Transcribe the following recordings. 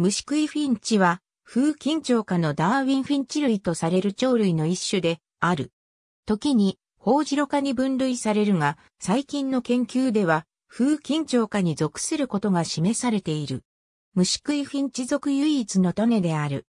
虫食いフィンチは、風緊張下のダーウィンフィンチ類とされる鳥類の一種である。時に、ホウジロ科に分類されるが、最近の研究では、風緊張下に属することが示されている。虫食いフィンチ属唯一の種である。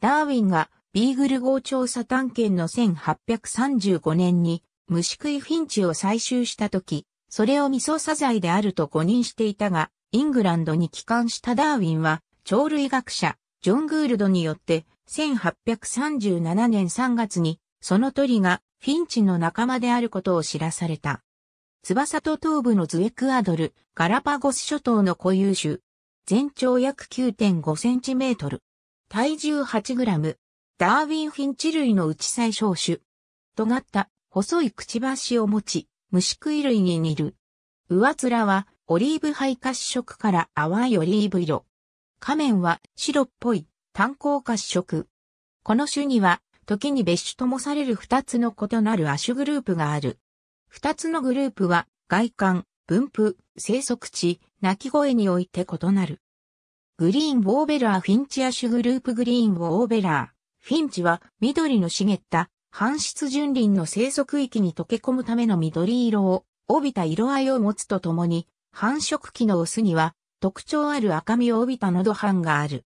ダーウィンがビーグル号調査探検の1835年に虫食いフィンチを採集した時、それをミソサザイであると誤認していたが、イングランドに帰還したダーウィンは鳥類学者、ジョン・グールドによって、1837年3月に、その鳥がフィンチの仲間であることを知らされた。翼と東部のズエクアドル、ガラパゴス諸島の固有種。全長約9.5センチメートル。体重8グラム。ダーウィンフィンチ類のうち最小種。尖った細いくちばしを持ち、虫食い類に似る。上面はオリーブ灰褐色から淡いオリーブ色。仮面は白っぽい炭鉱褐色。この種には時に別種ともされる二つの異なる亜種グループがある。二つのグループは外観、分布、生息地、鳴き声において異なる。グリーンウォーベラーフィンチ亜種グループグリーンウォーベラー。フィンチは緑の茂った半湿純林の生息域に溶け込むための緑色を帯びた色合いを持つとともに、繁殖期のオスには特徴ある赤みを帯びた喉斑がある。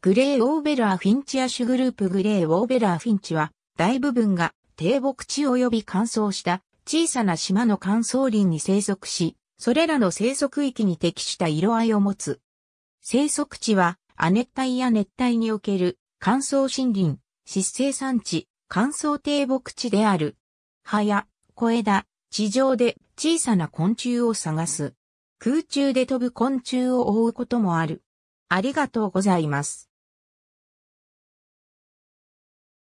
グレー・オーベラー・フィンチア種グループグレー・オーベラー・フィンチは、大部分が低木地及び乾燥した小さな島の乾燥林に生息し、それらの生息域に適した色合いを持つ。生息地は、亜熱帯や熱帯における乾燥森林、湿生産地、乾燥低木地である。葉や小枝、地上で小さな昆虫を探す。空中で飛ぶ昆虫を追うこともある。ありがとうございます。